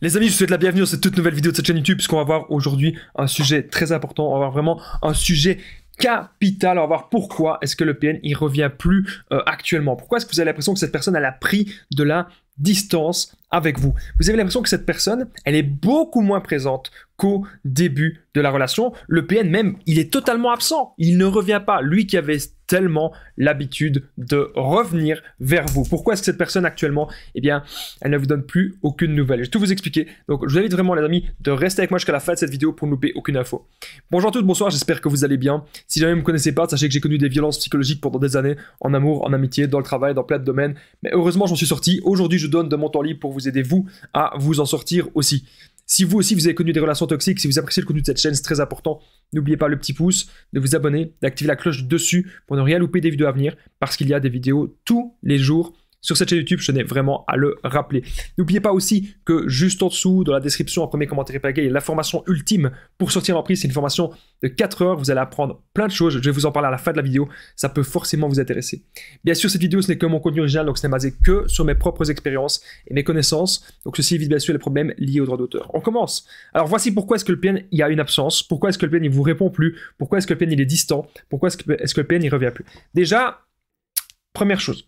Les amis, je vous souhaite la bienvenue dans cette toute nouvelle vidéo de cette chaîne YouTube, puisqu'on va voir aujourd'hui un sujet très important. On va voir vraiment un sujet capital. On va voir pourquoi est-ce que le PN il revient plus euh, actuellement. Pourquoi est-ce que vous avez l'impression que cette personne elle a pris de la distance avec vous. Vous avez l'impression que cette personne, elle est beaucoup moins présente qu'au début de la relation. Le PN même, il est totalement absent. Il ne revient pas. Lui qui avait tellement l'habitude de revenir vers vous. Pourquoi est-ce que cette personne actuellement, eh bien, elle ne vous donne plus aucune nouvelle Je vais tout vous expliquer. Donc, je vous invite vraiment, les amis, de rester avec moi jusqu'à la fin de cette vidéo pour ne louper aucune info. Bonjour à tous, bonsoir, j'espère que vous allez bien. Si jamais vous ne me connaissez pas, sachez que j'ai connu des violences psychologiques pendant des années, en amour, en amitié, dans le travail, dans plein de domaines. Mais heureusement, j'en suis sorti. Aujourd'hui, je donne de mon temps libre pour vous aider, vous, à vous en sortir aussi. Si vous aussi, vous avez connu des relations toxiques, si vous appréciez le contenu de cette chaîne, c'est très important. N'oubliez pas le petit pouce, de vous abonner, d'activer la cloche dessus pour ne rien louper des vidéos à venir, parce qu'il y a des vidéos tous les jours sur cette chaîne YouTube, je tenais vraiment à le rappeler. N'oubliez pas aussi que juste en dessous, dans la description, en premier commentaire il y a la formation ultime pour sortir en prix. C'est une formation de 4 heures, vous allez apprendre plein de choses, je vais vous en parler à la fin de la vidéo, ça peut forcément vous intéresser. Bien sûr, cette vidéo, ce n'est que mon contenu original, donc ce n'est basé que sur mes propres expériences et mes connaissances, donc ceci évite bien sûr les problèmes liés au droit d'auteur. On commence. Alors voici pourquoi est-ce que le PN, il y a une absence, pourquoi est-ce que le PN, il vous répond plus, pourquoi est-ce que le PN, il est distant, pourquoi est-ce que, est que le PN, il revient plus. Déjà, première chose,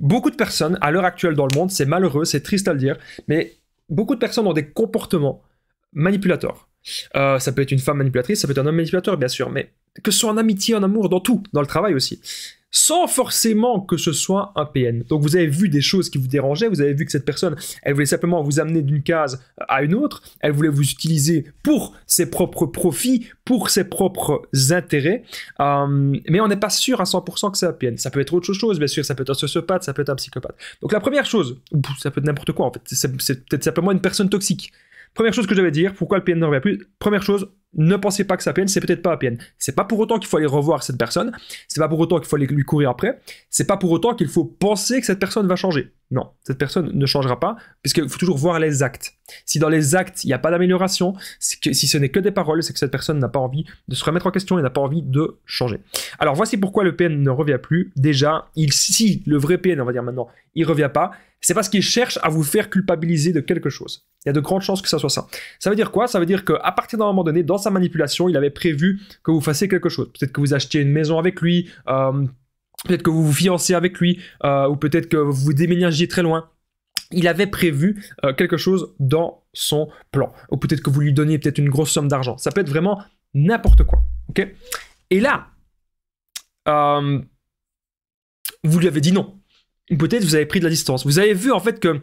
beaucoup de personnes, à l'heure actuelle dans le monde, c'est malheureux, c'est triste à le dire, mais beaucoup de personnes ont des comportements manipulateurs. Euh, ça peut être une femme manipulatrice, ça peut être un homme manipulateur, bien sûr, mais que ce soit en amitié, en amour, dans tout, dans le travail aussi sans forcément que ce soit un PN. Donc vous avez vu des choses qui vous dérangeaient, vous avez vu que cette personne, elle voulait simplement vous amener d'une case à une autre, elle voulait vous utiliser pour ses propres profits, pour ses propres intérêts, euh, mais on n'est pas sûr à 100% que c'est un PN. Ça peut être autre chose, bien sûr, ça peut être un sociopathe, ça peut être un psychopathe. Donc la première chose, ça peut être n'importe quoi en fait, c'est peut-être simplement une personne toxique. Première chose que j'avais à dire, pourquoi le PN ne revient plus Première chose, ne pensez pas que ça PN, c'est peut-être pas PN. C'est pas pour autant qu'il faut aller revoir cette personne, c'est pas pour autant qu'il faut aller lui courir après, c'est pas pour autant qu'il faut penser que cette personne va changer. Non, cette personne ne changera pas, puisqu'il faut toujours voir les actes. Si dans les actes, il n'y a pas d'amélioration, si ce n'est que des paroles, c'est que cette personne n'a pas envie de se remettre en question et n'a pas envie de changer. Alors voici pourquoi le PN ne revient plus. Déjà, il, si le vrai PN, on va dire maintenant, il ne revient pas, c'est parce qu'il cherche à vous faire culpabiliser de quelque chose. Il y a de grandes chances que ça soit ça. Ça veut dire quoi Ça veut dire qu'à partir d'un moment donné, dans sa manipulation, il avait prévu que vous fassiez quelque chose. Peut-être que vous achetiez une maison avec lui, euh, peut-être que vous vous fiancez avec lui, euh, ou peut-être que vous vous très loin. Il avait prévu euh, quelque chose dans son plan. Ou peut-être que vous lui donniez peut-être une grosse somme d'argent. Ça peut être vraiment n'importe quoi. ok Et là, euh, vous lui avez dit non. Ou Peut-être vous avez pris de la distance. Vous avez vu en fait que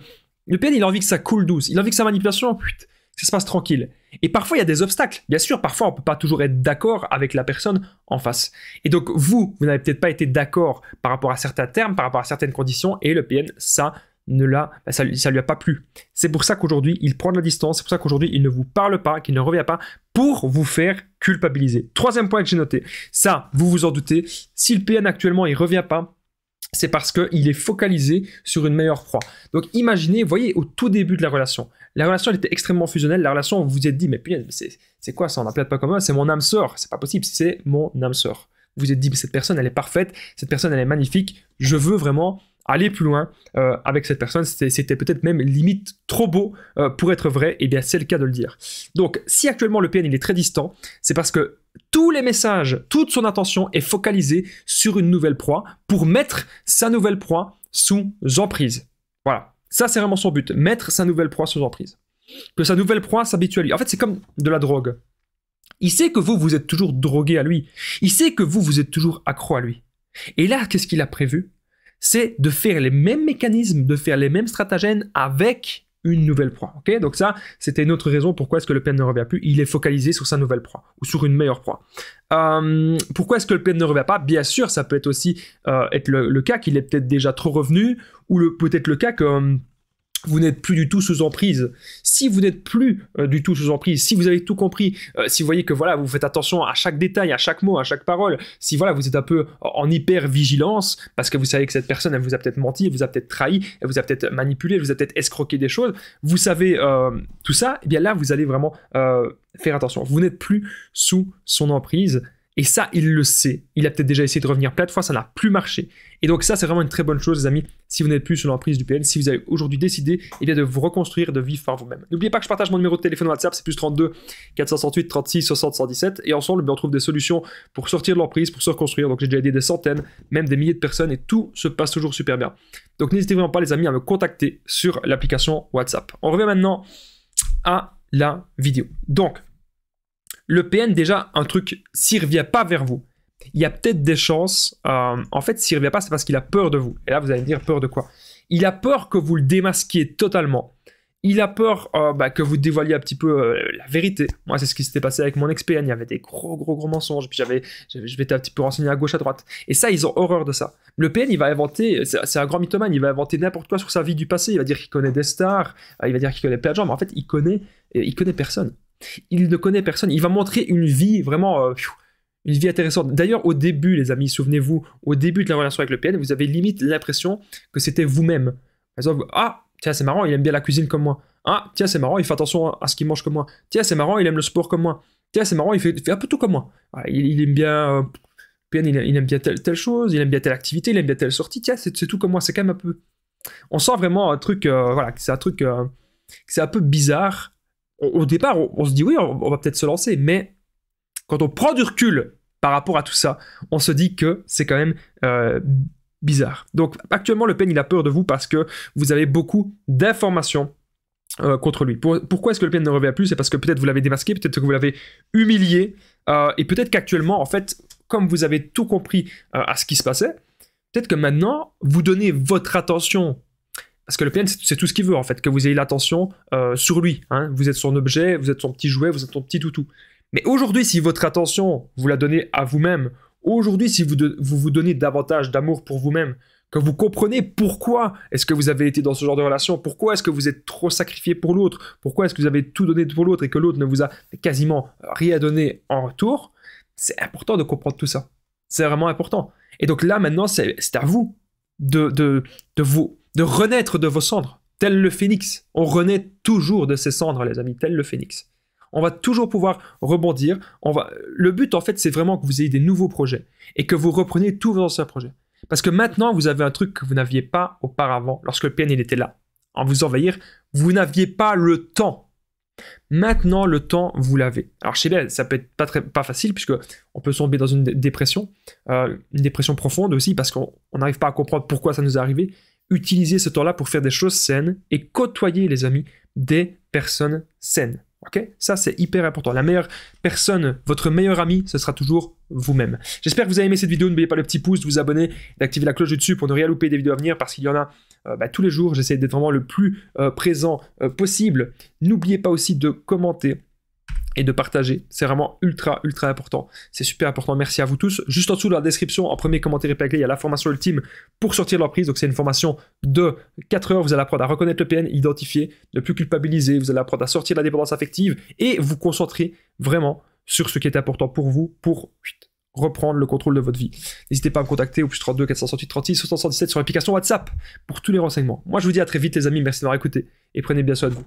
le PN, il a envie que ça coule douce. Il a envie que sa manipulation, putain, ça se passe tranquille. Et parfois, il y a des obstacles. Bien sûr, parfois, on ne peut pas toujours être d'accord avec la personne en face. Et donc, vous, vous n'avez peut-être pas été d'accord par rapport à certains termes, par rapport à certaines conditions, et le PN, ça ne l'a, bah, ça, ça lui a pas plu. C'est pour ça qu'aujourd'hui, il prend de la distance, c'est pour ça qu'aujourd'hui, il ne vous parle pas, qu'il ne revient pas, pour vous faire culpabiliser. Troisième point que j'ai noté, ça, vous vous en doutez, si le PN actuellement, il revient pas, c'est parce qu'il est focalisé sur une meilleure proie. Donc imaginez, vous voyez, au tout début de la relation, la relation était extrêmement fusionnelle, la relation vous vous êtes dit, mais putain, c'est quoi ça, on n'a peut-être pas commun, c'est mon âme sœur, c'est pas possible, c'est mon âme sœur. Vous vous êtes dit, mais cette personne, elle est parfaite, cette personne, elle est magnifique, je veux vraiment aller plus loin euh, avec cette personne, c'était peut-être même limite trop beau euh, pour être vrai, et bien c'est le cas de le dire. Donc si actuellement le PN il est très distant, c'est parce que tous les messages, toute son attention est focalisée sur une nouvelle proie pour mettre sa nouvelle proie sous emprise. Voilà, ça c'est vraiment son but, mettre sa nouvelle proie sous emprise. Que sa nouvelle proie s'habitue à lui. En fait, c'est comme de la drogue. Il sait que vous, vous êtes toujours drogué à lui. Il sait que vous, vous êtes toujours accro à lui. Et là, qu'est-ce qu'il a prévu C'est de faire les mêmes mécanismes, de faire les mêmes stratagèmes avec une nouvelle proie. Ok, donc ça, c'était une autre raison pourquoi est-ce que le PN ne revient plus. Il est focalisé sur sa nouvelle proie ou sur une meilleure proie. Euh, pourquoi est-ce que le PN ne revient pas Bien sûr, ça peut être aussi euh, être le, le cas qu'il est peut-être déjà trop revenu ou peut-être le cas que euh, vous n'êtes plus du tout sous emprise. Si vous n'êtes plus euh, du tout sous emprise, si vous avez tout compris, euh, si vous voyez que voilà, vous faites attention à chaque détail, à chaque mot, à chaque parole, si voilà, vous êtes un peu en hyper vigilance parce que vous savez que cette personne elle vous a peut-être menti, elle vous a peut-être trahi, elle vous a peut-être manipulé, elle vous a peut-être escroqué des choses, vous savez euh, tout ça, et eh bien là vous allez vraiment faire attention. Vous n'êtes plus sous son emprise et ça, il le sait. Il a peut-être déjà essayé de revenir plein de fois, ça n'a plus marché. Et donc ça, c'est vraiment une très bonne chose, les amis, si vous n'êtes plus sur l'emprise du PN, si vous avez aujourd'hui décidé eh de vous reconstruire, de vivre par vous-même. N'oubliez pas que je partage mon numéro de téléphone WhatsApp, c'est plus 32 468 36 60 117. Et ensemble, ben, on trouve des solutions pour sortir de l'emprise, pour se reconstruire. Donc j'ai déjà aidé des centaines, même des milliers de personnes, et tout se passe toujours super bien. Donc n'hésitez vraiment pas, les amis, à me contacter sur l'application WhatsApp. On revient maintenant à la vidéo. Donc, le PN, déjà, un truc, s'il revient pas vers vous, il y a peut-être des chances. Euh, en fait, s'il revient pas, c'est parce qu'il a peur de vous. Et là, vous allez me dire peur de quoi Il a peur que vous le démasquiez totalement. Il a peur euh, bah, que vous dévoiliez un petit peu euh, la vérité. Moi, c'est ce qui s'était passé avec mon ex-PN. Il y avait des gros, gros, gros mensonges. Puis j'avais, je être un petit peu renseigné à gauche, à droite. Et ça, ils ont horreur de ça. Le PN, il va inventer, c'est un grand mythomane, il va inventer n'importe quoi sur sa vie du passé. Il va dire qu'il connaît des stars, il va dire qu'il connaît plein de gens, mais en fait, il connaît, il connaît personne. Il ne connaît personne. Il va montrer une vie vraiment. Euh, une vie intéressante. D'ailleurs, au début, les amis, souvenez-vous, au début de la relation avec le PN, vous avez limite l'impression que c'était vous-même. ah, tiens, c'est marrant, il aime bien la cuisine comme moi. Ah, tiens, c'est marrant, il fait attention à ce qu'il mange comme moi. Tiens, c'est marrant, il aime le sport comme moi. Tiens, c'est marrant, il fait, un peu tout comme moi. Ah, il, aime bien. Euh, il, aime bien telle, chose, il aime bien telle activité, il aime bien telle sortie. Tiens, c'est tout comme moi, c'est quand même un peu. On sent vraiment un truc, euh, voilà, c'est un truc, c'est un peu bizarre, au départ, on, se dit oui, on, va peut-être se lancer, mais quand on prend du recul par rapport à tout ça, on se dit que c'est quand même euh, bizarre. Donc actuellement, Le Pen, il a peur de vous parce que vous avez beaucoup d'informations euh, contre lui. pourquoi est-ce que Le Pen ne revient plus C'est parce que peut-être vous l'avez démasqué, peut-être que vous l'avez humilié, euh, et peut-être qu'actuellement, en fait, comme vous avez tout compris à ce qui se passait, peut-être que maintenant, vous donnez votre attention parce que le PN, c'est tout ce qu'il veut, en fait, que vous ayez l'attention euh, sur lui. Hein. Vous êtes son objet, vous êtes son petit jouet, vous êtes son petit toutou. Mais aujourd'hui, si votre attention, vous la donnez à vous-même, aujourd'hui, si vous, vous vous donnez davantage d'amour pour vous-même, que vous comprenez pourquoi est-ce que vous avez été dans ce genre de relation, pourquoi est-ce que vous êtes trop sacrifié pour l'autre, pourquoi est-ce que vous avez tout donné pour l'autre et que l'autre ne vous a quasiment rien donné en retour, c'est important de comprendre tout ça. C'est vraiment important. Et donc là, maintenant, c'est à vous de, de, de vous de renaître de vos cendres, tel le phénix. On renaît toujours de ses cendres, les amis, tel le phénix. On va toujours pouvoir rebondir. On va... Le but, en fait, c'est vraiment que vous ayez des nouveaux projets et que vous repreniez tous vos anciens projets. Parce que maintenant, vous avez un truc que vous n'aviez pas auparavant, lorsque le PN, il était là. En vous envahir, vous n'aviez pas le temps. Maintenant, le temps, vous l'avez. Alors, chez elle ça peut être pas, très, pas facile, puisque on peut tomber dans une dépression, euh, une dépression profonde aussi, parce qu'on n'arrive pas à comprendre pourquoi ça nous est arrivé. Utiliser ce temps-là pour faire des choses saines et côtoyer, les amis, des personnes saines. ok ça, c'est hyper important. La meilleure personne, votre meilleur ami, ce sera toujours vous-même. J'espère que vous avez aimé cette vidéo. N'oubliez pas le petit pouce, de vous abonner, d'activer la cloche du dessus pour ne rien louper des vidéos à venir parce qu'il y en a euh, bah, tous les jours. J'essaie d'être vraiment le plus euh, présent euh, possible. N'oubliez pas aussi de commenter et de partager. C'est vraiment ultra, ultra important. C'est super important. Merci à vous tous. Juste en dessous de la description, en premier commentaire épinglé, il y a la formation ultime pour sortir de l'emprise. Donc, c'est une formation de 4 heures. Vous allez apprendre à reconnaître le PN, identifier, ne plus culpabiliser. Vous allez apprendre à sortir de la dépendance affective et vous concentrer vraiment sur ce qui est important pour vous pour reprendre le contrôle de votre vie. N'hésitez pas à me contacter au plus 32 468 36 77 sur l'application WhatsApp pour tous les renseignements. Moi, je vous dis à très vite, les amis. Merci d'avoir écouté et prenez bien soin de vous.